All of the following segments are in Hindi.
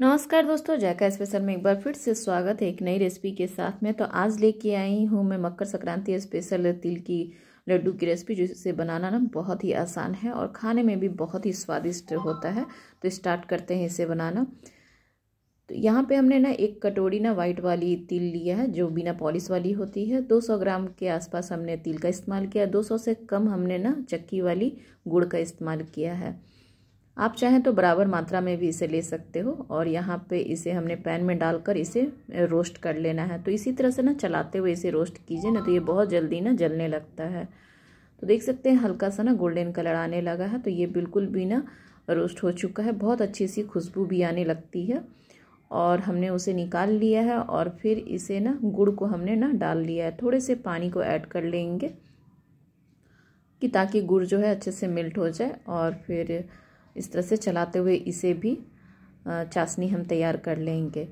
नमस्कार दोस्तों जैका स्पेशल में एक बार फिर से स्वागत है एक नई रेसिपी के साथ में तो आज लेके आई हूँ मैं मकर संक्रांति स्पेशल तिल की लड्डू की रेसिपी जिसे बनाना ना बहुत ही आसान है और खाने में भी बहुत ही स्वादिष्ट होता है तो स्टार्ट करते हैं इसे बनाना तो यहाँ पे हमने ना एक कटोरी ना वाइट वाली तिल लिया है जो बिना पॉलिश वाली होती है 200 ग्राम के आसपास हमने तिल का इस्तेमाल किया 200 से कम हमने ना चक्की वाली गुड़ का इस्तेमाल किया है आप चाहें तो बराबर मात्रा में भी इसे ले सकते हो और यहाँ पे इसे हमने पैन में डालकर इसे रोस्ट कर लेना है तो इसी तरह से ना चलाते हुए इसे रोस्ट कीजिए ना तो ये बहुत जल्दी ना जलने लगता है तो देख सकते हैं हल्का सा ना गोल्डन कलर आने लगा है तो ये बिल्कुल भी ना रोस्ट हो चुका है बहुत अच्छी सी खुशबू भी आने लगती है और हमने उसे निकाल लिया है और फिर इसे ना गुड़ को हमने ना डाल लिया है थोड़े से पानी को ऐड कर लेंगे कि ताकि गुड़ जो है अच्छे से मिल्ट हो जाए और फिर इस तरह से चलाते हुए इसे भी चाशनी हम तैयार कर लेंगे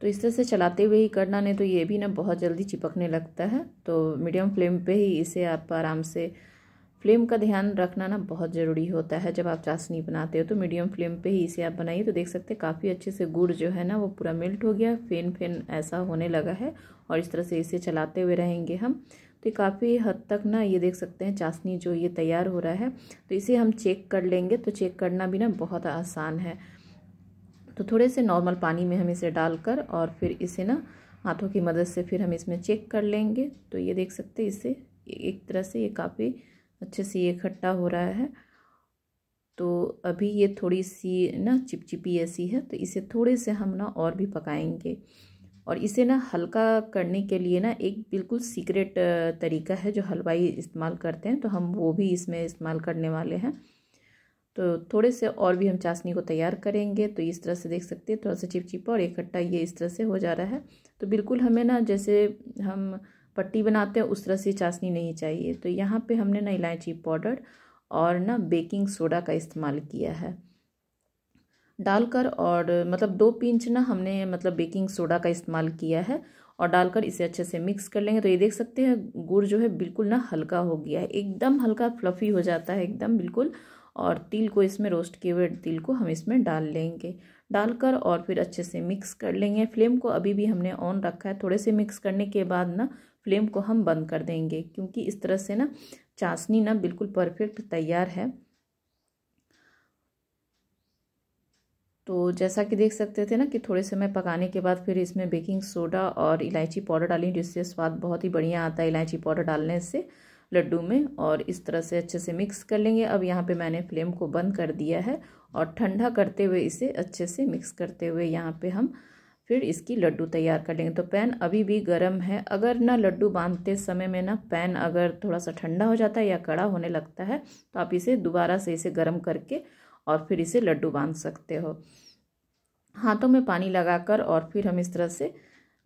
तो इस तरह से चलाते हुए ही करना नहीं तो ये भी ना बहुत जल्दी चिपकने लगता है तो मीडियम फ्लेम पे ही इसे आप आराम से फ्लेम का ध्यान रखना ना बहुत ज़रूरी होता है जब आप चाशनी बनाते हो तो मीडियम फ्लेम पे ही इसे आप बनाइए तो देख सकते हैं काफ़ी अच्छे से गुड़ जो है ना वो पूरा मेल्ट हो गया फेन फेन ऐसा होने लगा है और इस तरह से इसे चलाते हुए रहेंगे हम तो काफ़ी हद तक ना ये देख सकते हैं चाशनी जो ये तैयार हो रहा है तो इसे हम चेक कर लेंगे तो चेक करना भी ना बहुत आसान है तो थोड़े से नॉर्मल पानी में हम इसे डालकर और फिर इसे ना हाथों की मदद से फिर हम इसमें चेक कर लेंगे तो ये देख सकते हैं इसे एक तरह से ये काफ़ी अच्छे से ये इकट्ठा हो रहा है तो अभी ये थोड़ी सी ना चिपचिपी ऐसी है तो इसे थोड़े से हम ना और भी पकाएंगे और इसे ना हल्का करने के लिए ना एक बिल्कुल सीक्रेट तरीका है जो हलवाई इस्तेमाल करते हैं तो हम वो भी इसमें इस्तेमाल करने वाले हैं तो थोड़े से और भी हम चाशनी को तैयार करेंगे तो इस तरह से देख सकते हैं थोड़ा सा चिपचिपा और इकट्ठा ये इस तरह से हो जा रहा है तो बिल्कुल हमें ना जैसे हम पट्टी बनाते हैं उस तरह से चाशनी नहीं चाहिए तो यहाँ पे हमने ना इलायची पाउडर और ना बेकिंग सोडा का इस्तेमाल किया है डालकर और मतलब दो पिंच ना हमने मतलब बेकिंग सोडा का इस्तेमाल किया है और डालकर इसे अच्छे से मिक्स कर लेंगे तो ये देख सकते हैं गुड़ जो है बिल्कुल ना हल्का हो गया है एकदम हल्का फ्लफ़ी हो जाता है एकदम बिल्कुल और तिल को इसमें रोस्ट किए हुए तिल को हम इसमें डाल लेंगे डालकर और फिर अच्छे से मिक्स कर लेंगे फ्लेम को अभी भी हमने ऑन रखा है थोड़े से मिक्स करने के बाद ना फ्लेम को हम बंद कर देंगे क्योंकि इस तरह से ना चाशनी ना बिल्कुल परफेक्ट तैयार है तो जैसा कि देख सकते थे ना कि थोड़े समय पकाने के बाद फिर इसमें बेकिंग सोडा और इलायची पाउडर डाली जिससे स्वाद बहुत ही बढ़िया आता है इलायची पाउडर डालने से लड्डू में और इस तरह से अच्छे से मिक्स कर लेंगे अब यहाँ पे मैंने फ्लेम को बंद कर दिया है और ठंडा करते हुए इसे अच्छे से मिक्स करते हुए यहाँ पे हम फिर इसकी लड्डू तैयार कर लेंगे तो पैन अभी भी गर्म है अगर ना लड्डू बांधते समय में ना पैन अगर थोड़ा सा ठंडा हो जाता है या कड़ा होने लगता है तो आप इसे दोबारा से इसे गर्म करके और फिर इसे लड्डू बांध सकते हो हाथों में पानी लगाकर और फिर हम इस तरह से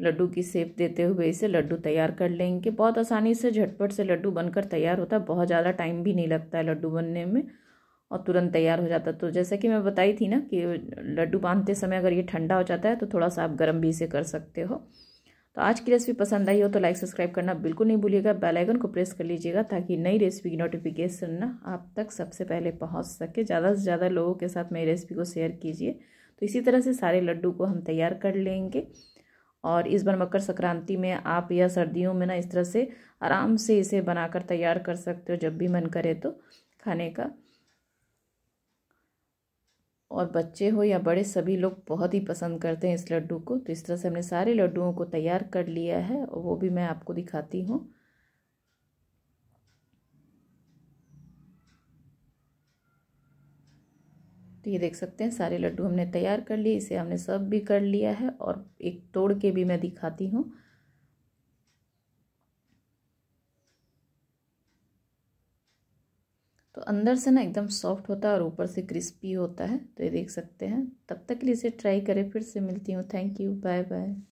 लड्डू की सेप देते हुए इसे लड्डू तैयार कर लेंगे बहुत आसानी से झटपट से लड्डू बनकर तैयार होता है बहुत ज़्यादा टाइम भी नहीं लगता है लड्डू बनने में और तुरंत तैयार हो जाता तो जैसा कि मैं बताई थी ना कि लड्डू बांधते समय अगर ये ठंडा हो जाता है तो थोड़ा सा आप गर्म भी इसे कर सकते हो तो आज की रेसिपी पसंद आई हो तो लाइक सब्सक्राइब करना बिल्कुल नहीं भूलिएगा बेल आइकन को प्रेस कर लीजिएगा ताकि नई रेसिपी की नोटिफिकेशन ना आप तक सबसे पहले पहुंच सके ज़्यादा से ज़्यादा लोगों के साथ मेरी रेसिपी को शेयर कीजिए तो इसी तरह से सारे लड्डू को हम तैयार कर लेंगे और इस बार मकर संक्रांति में आप या सर्दियों में ना इस तरह से आराम से इसे बनाकर तैयार कर सकते हो जब भी मन करे तो खाने का और बच्चे हो या बड़े सभी लोग बहुत ही पसंद करते हैं इस लड्डू को तो इस तरह से हमने सारे लड्डुओं को तैयार कर लिया है और वो भी मैं आपको दिखाती हूँ तो ये देख सकते हैं सारे लड्डू हमने तैयार कर लिए इसे हमने सर्व भी कर लिया है और एक तोड़ के भी मैं दिखाती हूँ तो अंदर से ना एकदम सॉफ्ट होता है और ऊपर से क्रिस्पी होता है तो ये देख सकते हैं तब तक के लिए इसे ट्राई करें फिर से मिलती हूँ थैंक यू बाय बाय